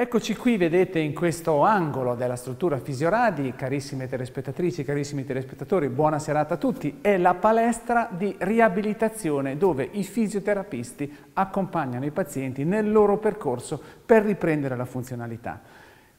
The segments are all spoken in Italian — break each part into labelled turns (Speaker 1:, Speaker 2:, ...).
Speaker 1: Eccoci qui, vedete, in questo angolo della struttura Fisioradi, carissime telespettatrici, carissimi telespettatori, buona serata a tutti, è la palestra di riabilitazione dove i fisioterapisti accompagnano i pazienti nel loro percorso per riprendere la funzionalità.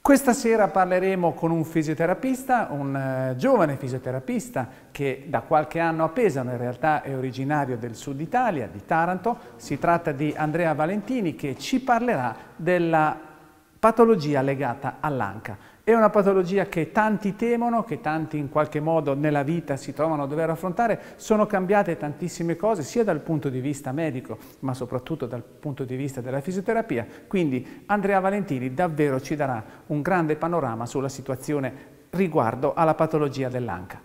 Speaker 1: Questa sera parleremo con un fisioterapista, un eh, giovane fisioterapista che da qualche anno a Pesano, in realtà è originario del sud Italia, di Taranto. Si tratta di Andrea Valentini che ci parlerà della patologia legata all'anca. È una patologia che tanti temono, che tanti in qualche modo nella vita si trovano a dover affrontare, sono cambiate tantissime cose sia dal punto di vista medico ma soprattutto dal punto di vista della fisioterapia, quindi Andrea Valentini davvero ci darà un grande panorama sulla situazione riguardo alla patologia dell'anca.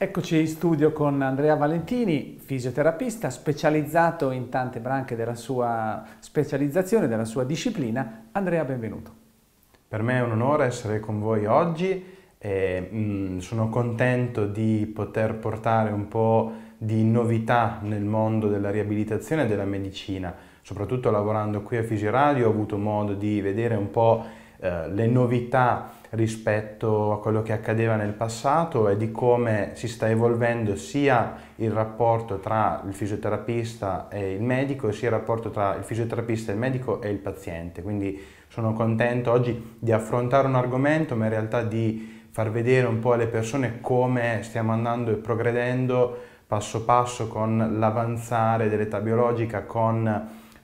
Speaker 1: Eccoci in studio con Andrea Valentini, fisioterapista specializzato in tante branche della sua specializzazione, della sua disciplina. Andrea, benvenuto.
Speaker 2: Per me è un onore essere con voi oggi e mh, mm, sono contento di poter portare un po' di novità nel mondo della riabilitazione e della medicina. Soprattutto lavorando qui a Fisioradio ho avuto modo di vedere un po' Eh, le novità rispetto a quello che accadeva nel passato e di come si sta evolvendo sia il rapporto tra il fisioterapista e il medico, sia il rapporto tra il fisioterapista, e il medico e il paziente. Quindi sono contento oggi di affrontare un argomento, ma in realtà di far vedere un po' alle persone come stiamo andando e progredendo passo passo con l'avanzare dell'età biologica, con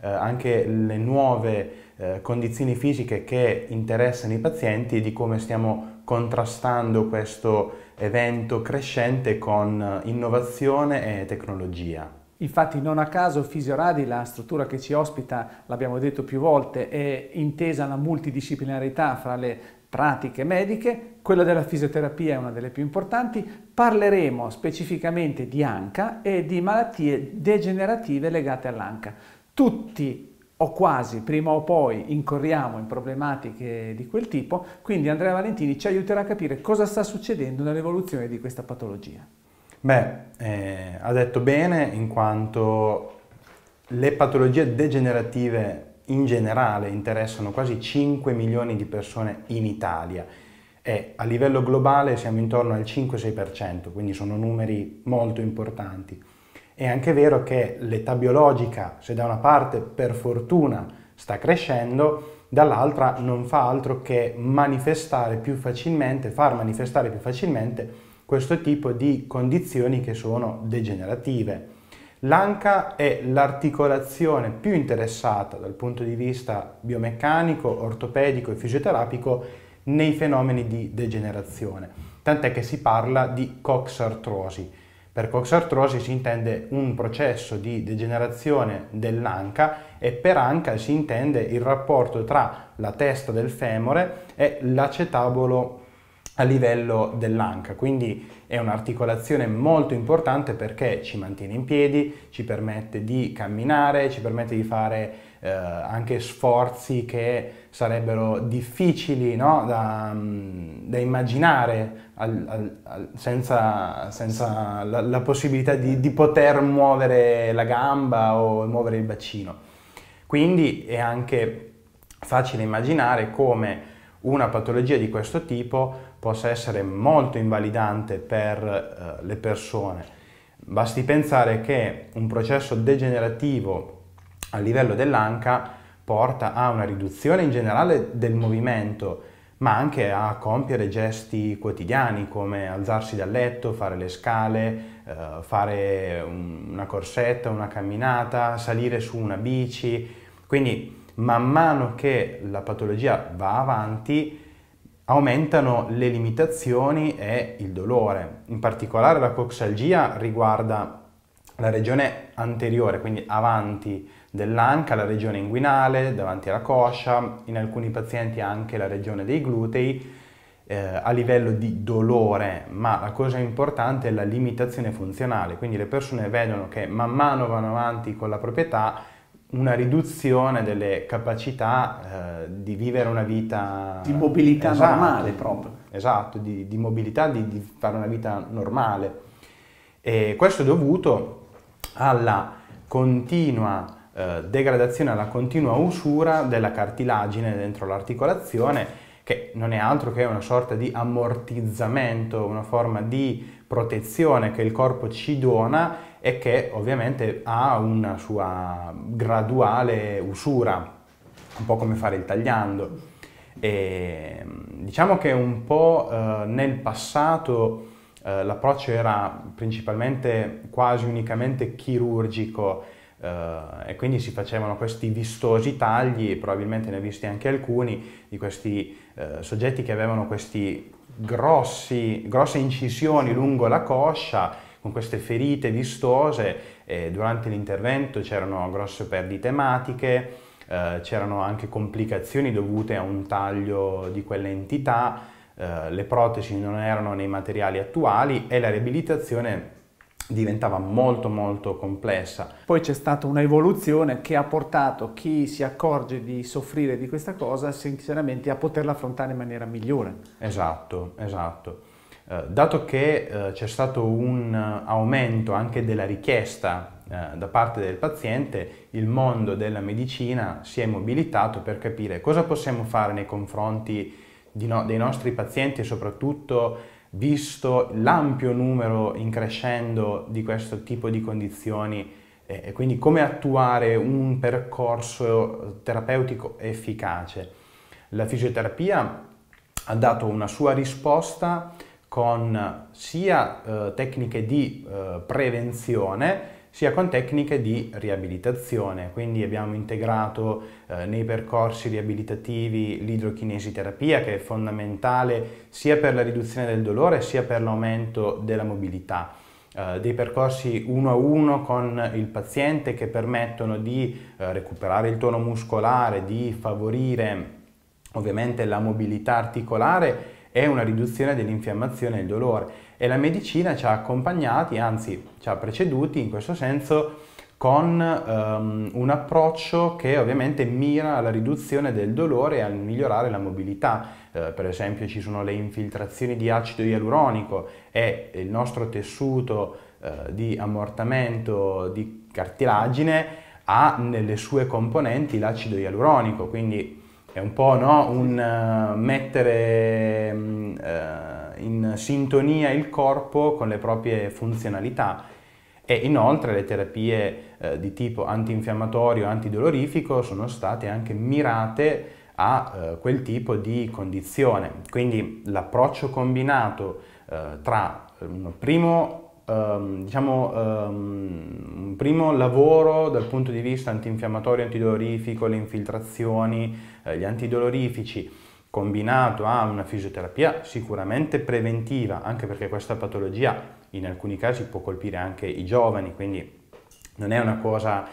Speaker 2: eh, anche le nuove eh, condizioni fisiche che interessano i pazienti e di come stiamo contrastando questo evento crescente con innovazione e tecnologia.
Speaker 1: Infatti non a caso Fisioradi, la struttura che ci ospita, l'abbiamo detto più volte, è intesa la multidisciplinarità fra le pratiche mediche, quella della fisioterapia è una delle più importanti, parleremo specificamente di ANCA e di malattie degenerative legate all'ANCA. Tutti o quasi, prima o poi, incorriamo in problematiche di quel tipo, quindi Andrea Valentini ci aiuterà a capire cosa sta succedendo nell'evoluzione di questa patologia.
Speaker 2: Beh, eh, ha detto bene in quanto le patologie degenerative in generale interessano quasi 5 milioni di persone in Italia e a livello globale siamo intorno al 5-6%, quindi sono numeri molto importanti. È anche vero che l'età biologica, se da una parte per fortuna sta crescendo, dall'altra non fa altro che manifestare più facilmente, far manifestare più facilmente questo tipo di condizioni che sono degenerative. L'anca è l'articolazione più interessata dal punto di vista biomeccanico, ortopedico e fisioterapico nei fenomeni di degenerazione, tant'è che si parla di coxartrosi, per coxartrosi si intende un processo di degenerazione dell'anca e per anca si intende il rapporto tra la testa del femore e l'acetabolo a livello dell'anca, quindi è un'articolazione molto importante perché ci mantiene in piedi, ci permette di camminare, ci permette di fare eh, anche sforzi che sarebbero difficili no? da, mm, da, immaginare al, al, al, senza, senza, la, la possibilità di, di, poter muovere la gamba o muovere il bacino. Quindi è anche facile immaginare come una patologia di questo tipo possa essere molto invalidante per eh, le persone. Basti pensare che un processo degenerativo a livello dell'anca porta a una riduzione in generale del movimento, ma anche a compiere gesti quotidiani come alzarsi dal letto, fare le scale, eh, fare un, una corsetta, una camminata, salire su una bici. Quindi man mano che la patologia va avanti, aumentano le limitazioni e il dolore. In particolare la coxalgia riguarda
Speaker 1: la regione
Speaker 2: anteriore, quindi avanti dell'anca, la regione inguinale, davanti alla coscia, in alcuni pazienti anche la regione dei glutei, eh, a livello di dolore, ma la cosa importante è la limitazione funzionale, quindi le persone vedono che man mano vanno avanti con la proprietà una riduzione delle capacità eh, di vivere una vita... Di mobilità esatto, normale proprio. Esatto, di, di mobilità, di, di, fare una vita normale. E questo è dovuto alla continua eh, degradazione, alla continua usura della cartilagine dentro l'articolazione che non è altro che una sorta di ammortizzamento, una forma di protezione che il corpo ci dona e che ovviamente ha una sua graduale usura, un po' come fare il tagliando. E diciamo che un po' eh, nel passato eh, l'approccio era principalmente quasi unicamente chirurgico Uh, e quindi si facevano questi vistosi tagli, probabilmente ne ho visti anche alcuni, di questi uh, soggetti che avevano queste grosse incisioni lungo la coscia, con queste ferite vistose, e durante l'intervento c'erano grosse perdite ematiche, uh, c'erano anche complicazioni dovute a un taglio di quell'entità, le protesi non erano nei materiali attuali e la riabilitazione diventava molto molto complessa.
Speaker 1: Poi c'è stata un'evoluzione che ha portato chi si accorge di soffrire di questa cosa sinceramente a poterla affrontare in maniera migliore.
Speaker 2: Esatto, esatto. Eh, dato che eh, c'è stato un eh, aumento anche della richiesta eh, da parte del paziente, il mondo della medicina si è mobilitato per capire cosa possiamo fare nei confronti no dei nostri pazienti e soprattutto visto l'ampio numero in crescendo di questo tipo di condizioni eh, e quindi come attuare un percorso terapeutico efficace. La fisioterapia ha dato una sua risposta con sia eh, tecniche di eh, prevenzione sia con tecniche di riabilitazione, quindi abbiamo integrato eh, nei percorsi riabilitativi l'idrochinesi terapia che è fondamentale sia per la riduzione del dolore sia per l'aumento della mobilità. Eh, dei percorsi uno a uno con il paziente che permettono di eh, recuperare il tono muscolare, di favorire ovviamente la mobilità articolare è una riduzione dell'infiammazione e del dolore e la medicina ci ha accompagnati, anzi ci ha preceduti in questo senso con um, un approccio che ovviamente mira alla riduzione del dolore e al migliorare la mobilità. Uh, per esempio ci sono le infiltrazioni di acido ialuronico e il nostro tessuto uh, di ammortamento di cartilagine ha nelle sue componenti l'acido ialuronico, quindi è un po' no? un uh, mettere uh, in sintonia il corpo con le proprie funzionalità e inoltre le terapie uh, di tipo antinfiammatorio, antidolorifico sono state anche mirate a quel tipo di condizione. Quindi l'approccio combinato tra un primo um, diciamo, um, un primo lavoro dal punto di vista antinfiammatorio, antidolorifico, le infiltrazioni, eh, gli antidolorifici, combinato a una fisioterapia sicuramente preventiva, anche perché questa patologia in alcuni casi può colpire anche i giovani, quindi non è una cosa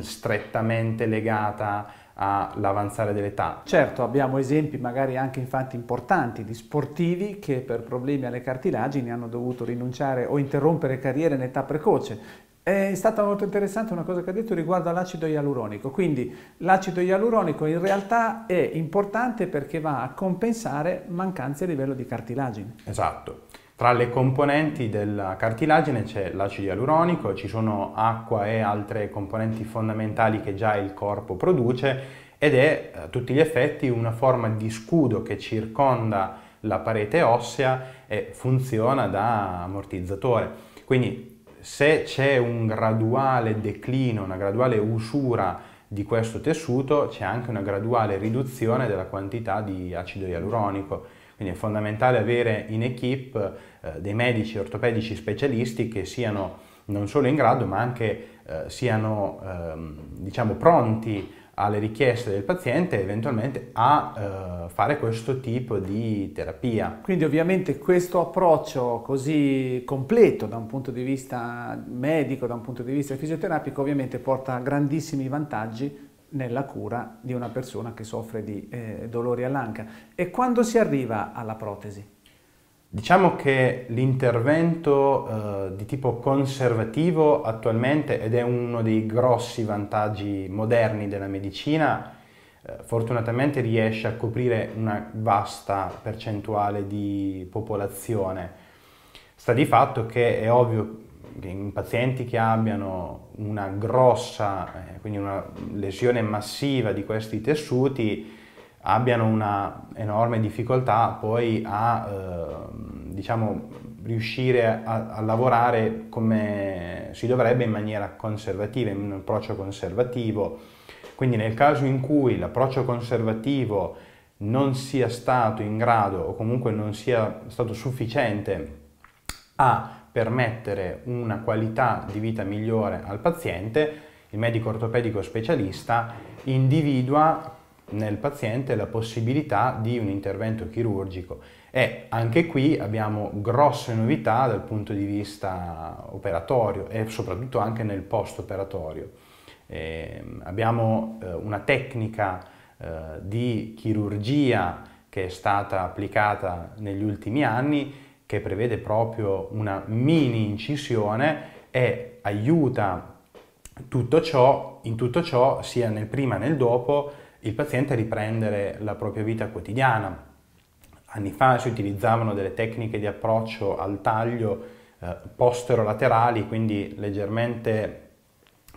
Speaker 2: strettamente legata all'avanzare dell'età.
Speaker 1: Certo, abbiamo esempi magari anche infatti importanti di sportivi che per problemi alle cartilagini hanno dovuto rinunciare o interrompere carriere in età precoce. È stata molto interessante una cosa che ha detto riguardo all'acido ialuronico, quindi l'acido ialuronico in realtà è importante perché va a compensare mancanze a livello di cartilagine.
Speaker 2: Esatto. Tra le componenti della cartilagine c'è l'acido ialuronico, ci sono acqua e altre componenti fondamentali che già il corpo produce ed è a tutti gli effetti una forma di scudo che circonda la parete ossea e funziona da ammortizzatore. Quindi se c'è un graduale declino, una graduale usura di questo tessuto, c'è anche una graduale riduzione della quantità di acido ialuronico quindi è fondamentale avere in equip eh, dei medici ortopedici specialisti che siano non solo in grado ma anche eh, siano ehm, diciamo, pronti alle richieste del paziente eventualmente a eh, fare questo tipo di terapia. Quindi ovviamente questo
Speaker 1: approccio così completo da un punto di vista medico, da un punto di vista fisioterapico, ovviamente porta grandissimi vantaggi nella cura di una persona che soffre
Speaker 2: di eh, dolori all'anca. E quando si arriva alla protesi? Diciamo che l'intervento eh, di tipo conservativo attualmente, ed è uno dei grossi vantaggi moderni della medicina, eh, fortunatamente riesce a coprire una vasta percentuale di popolazione. Sta di fatto che è ovvio in pazienti che abbiano una grossa, eh, quindi una lesione massiva di questi tessuti, abbiano una enorme difficoltà poi a eh, diciamo, riuscire a, a, lavorare come si dovrebbe in maniera conservativa, in un approccio conservativo. Quindi nel caso in cui l'approccio conservativo non sia stato in grado o comunque non sia stato sufficiente a permettere una qualità di vita migliore al paziente, il medico ortopedico specialista individua nel paziente la possibilità di un intervento chirurgico e anche qui abbiamo grosse novità dal punto di vista operatorio e soprattutto anche nel post operatorio. Eh, abbiamo eh, una tecnica eh, di chirurgia che è stata applicata negli ultimi anni che prevede proprio una mini incisione e aiuta tutto ciò, in tutto ciò, sia nel prima che nel dopo, il paziente a riprendere la propria vita quotidiana. Anni fa si utilizzavano delle tecniche di approccio al taglio eh, posterolaterali, quindi leggermente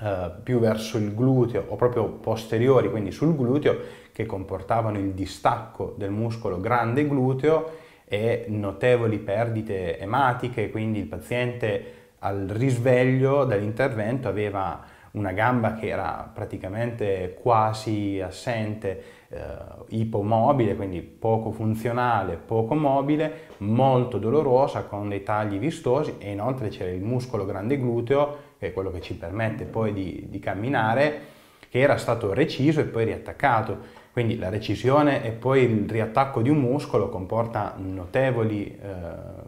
Speaker 2: eh, più verso il gluteo o proprio posteriori, quindi sul gluteo, che comportavano il distacco del muscolo grande gluteo e notevoli perdite ematiche, quindi il paziente al risveglio dall'intervento aveva una gamba che era praticamente quasi assente, eh, ipomobile, quindi poco funzionale, poco mobile, molto dolorosa con dei tagli vistosi e inoltre c'era il muscolo grande gluteo, che è quello che ci permette poi di, di camminare, che era stato reciso e poi riattaccato. Quindi la recisione e poi il riattacco di un muscolo comporta notevoli eh,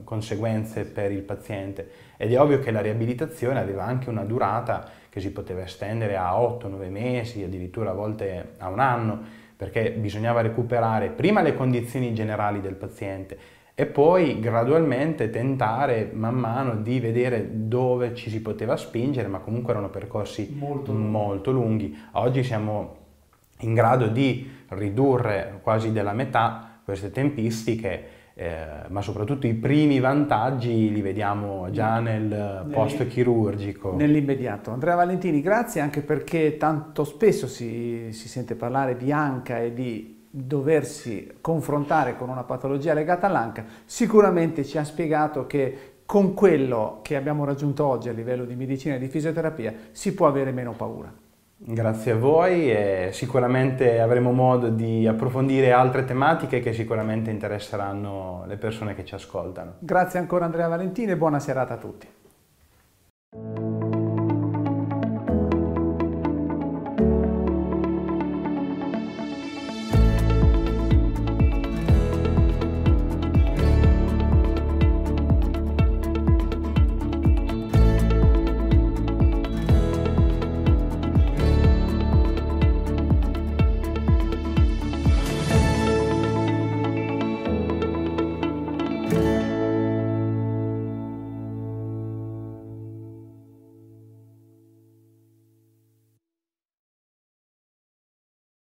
Speaker 2: conseguenze per il paziente ed è ovvio che la riabilitazione aveva anche una durata che si poteva estendere a 8-9 mesi, addirittura a volte a un anno, perché bisognava recuperare prima le condizioni generali del paziente e poi gradualmente tentare man mano di vedere dove ci si poteva spingere, ma comunque erano percorsi molto, molto lunghi. Oggi siamo in grado di ridurre quasi della metà queste tempistiche, eh, ma soprattutto i primi vantaggi li vediamo già mm. nel post chirurgico. Nell'immediato. Andrea Valentini,
Speaker 1: grazie anche perché tanto spesso si, si sente parlare di anca e di doversi confrontare con una patologia legata all'anca. Sicuramente ci ha spiegato che con quello che abbiamo raggiunto oggi a livello di medicina e di fisioterapia si può avere meno paura.
Speaker 2: Grazie a voi e sicuramente avremo modo di approfondire altre tematiche che sicuramente interesseranno le persone che ci ascoltano.
Speaker 1: Grazie ancora Andrea Valentini e buona serata a tutti.